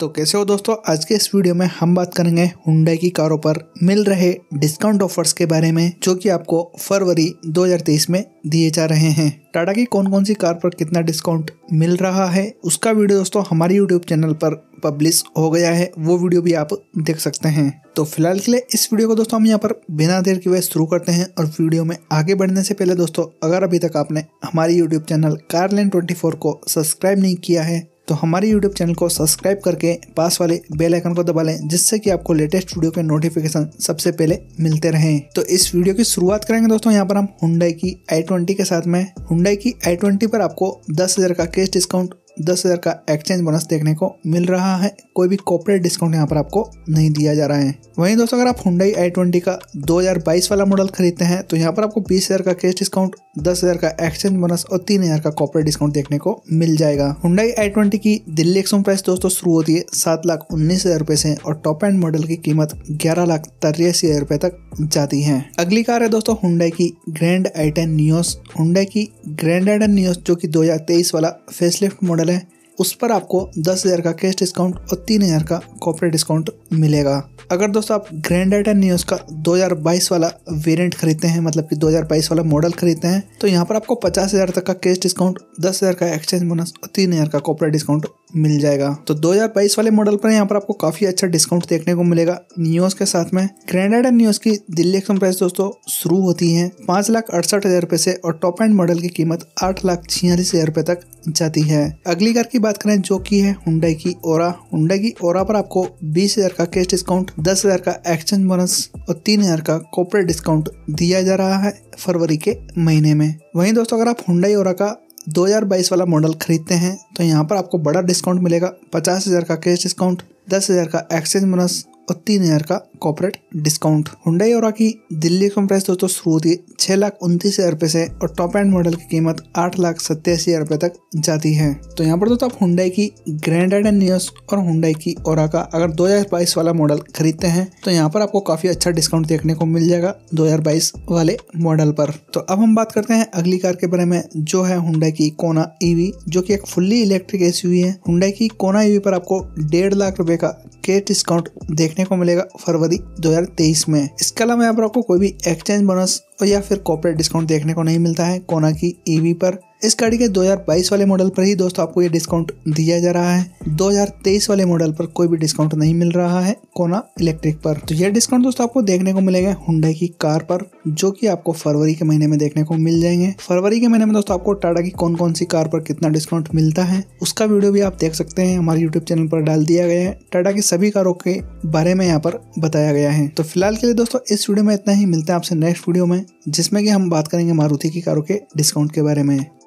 तो कैसे हो दोस्तों आज के इस वीडियो में हम बात करेंगे हुंडई की कारों पर मिल रहे डिस्काउंट ऑफर्स के बारे में जो कि आपको फरवरी 2023 में दिए जा रहे हैं टाटा की कौन कौन सी कार पर कितना डिस्काउंट मिल रहा है उसका वीडियो दोस्तों हमारे यूट्यूब चैनल पर पब्लिश हो गया है वो वीडियो भी आप देख सकते हैं तो फिलहाल के लिए इस वीडियो को दोस्तों हम यहाँ पर बिना देर के वे शुरू करते हैं और वीडियो में आगे बढ़ने से पहले दोस्तों अगर अभी तक आपने हमारे यूट्यूब चैनल कार ट्वेंटी को सब्सक्राइब नहीं किया है तो हमारे यूट्यूब चैनल को सब्सक्राइब करके पास वाले बेल आइकन को दबा लें जिससे कि आपको लेटेस्ट वीडियो के नोटिफिकेशन सबसे पहले मिलते रहें तो इस वीडियो की शुरुआत करेंगे दोस्तों यहाँ पर हम हुंडई की आई के साथ में हुंडई की आई पर आपको दस हजार का कैश डिस्काउंट दस हज़ार का एक्सचेंज बोनस देखने को मिल रहा है कोई भी कॉपरेट डिस्काउंट यहाँ पर आपको नहीं दिया जा रहा है वहीं दोस्तों अगर आप हुडाई आई ट्वेंटी का 2022 वाला मॉडल खरीदते हैं तो यहाँ पर आपको बीस हज़ार का कैश डिस्काउंट दस हज़ार का एक्सचेंज बोनस और तीन हज़ार का कॉपरेट डिस्काउंट देखने को मिल जाएगा हुडाई आई ट्वेंटी की दिल्ली एक्सम प्राइस दोस्तों शुरू होती है सात लाख उन्नीस हज़ार रुपये से और टॉप एंड मॉडल की कीमत ग्यारह लाख तिरासी हज़ार रुपये तक जाती है अगली कार है दोस्तों हुडाई की grand i ten news Hyundai की ग्रैंड आई टेन न्यूज जो कि तेईस वाला फेसलिफ्ट मॉडल है उस पर आपको दस हज़ार का कैश डिस्काउंट और तीन हज़ार का कॉपरेट डिस्काउंट मिलेगा अगर दोस्तों आप ग्रैंड डाटा न्यूज का 2022 वाला वेरिएंट खरीदते हैं मतलब कि 2022 वाला मॉडल खरीदते हैं तो यहाँ पर आपको पचास हज़ार तक का कैश डिस्काउंट दस हज़ार का एक्सचेंज बोनस और तीन हज़ार का कॉपरेट डिस्काउंट मिल जाएगा तो 2022 वाले मॉडल पर यहाँ पर आपको काफ़ी अच्छा डिस्काउंट देखने को मिलेगा न्यूज के साथ में ग्रैंड एंड न्यूज की दिल्ली एक्सप्रेस दोस्तों शुरू होती है पांच लाख अड़सठ हज़ार रुपये से और टॉप एंड मॉडल की कीमत आठ लाख छियालीस हज़ार रुपये तक जाती है अगली कार की बात करें जो की है हुडाई की ओरा हुडाई की ओरा पर आपको बीस हज़ार का कैश डिस्काउंट डिस्काउंट दस हज़ार का एक्सचेंज बोनस और तीन हज़ार का कॉपरेट डिस्काउंट दिया जा रहा है फरवरी के महीने में वहीं दोस्तों अगर आप हुंडई और का 2022 वाला मॉडल खरीदते हैं तो यहाँ पर आपको बड़ा डिस्काउंट मिलेगा पचास हज़ार का कैश डिस्काउंट दस हज़ार का एक्सचेंज बोनस और तीन हज़ार का कॉपरेट डिस्काउंट हुडाई और की दिल्ली कम प्राइस दोस्तों शुरू होती है छह लाख उनतीस हज़ार रुपए से और टॉप एंड मॉडल की कीमत आठ लाख सत्तासी हज़ार रुपए तक जाती है तो यहाँ पर दोस्तों आप हुडाई की ग्रैंड एंड न्यूज और हुडाई की और का अगर दो हज़ार बाईस वाला मॉडल खरीदते हैं तो यहाँ पर आपको काफ़ी अच्छा डिस्काउंट देखने को मिल जाएगा दो हज़ार बाईस वाले मॉडल पर तो अब हम बात करते हैं अगली कार के बारे में जो है हुडाई की कोना ईवी e जो की एक फुल्ली इलेक्ट्रिक एस है हुडाई की कोना ईवी पर आपको डेढ़ लाख रुपए का के डिस्काउंट देखने देखने को मिलेगा फरवरी 2023 में इसके अलावा यहाँ पर आपको कोई भी एक्सचेंज बोनस और या फिर कॉपरेट डिस्काउंट देखने को नहीं मिलता है कोना की ईवी e पर इस गाड़ी के 2022 वाले मॉडल पर ही दोस्तों आपको ये डिस्काउंट दिया जा रहा है 2023 वाले मॉडल पर कोई भी डिस्काउंट नहीं मिल रहा है कोना इलेक्ट्रिक पर तो ये डिस्काउंट दोस्तों आपको देखने को मिलेगा हुडे की कार पर जो कि आपको फरवरी के महीने में देखने को मिल जाएंगे फरवरी के महीने में दोस्तों आपको टाटा की कौन कौन सी कार पर कितना डिस्काउंट मिलता है उसका वीडियो भी आप देख सकते हैं हमारे यूट्यूब चैनल पर डाल दिया गया है टाटा की सभी कारों के बारे में यहाँ पर बताया गया है तो फिलहाल के लिए दोस्तों इस वीडियो में इतना ही मिलता है आपसे नेक्स्ट वीडियो में जिसमें कि हम बात करेंगे मारुति की कारों के डिस्काउंट के बारे में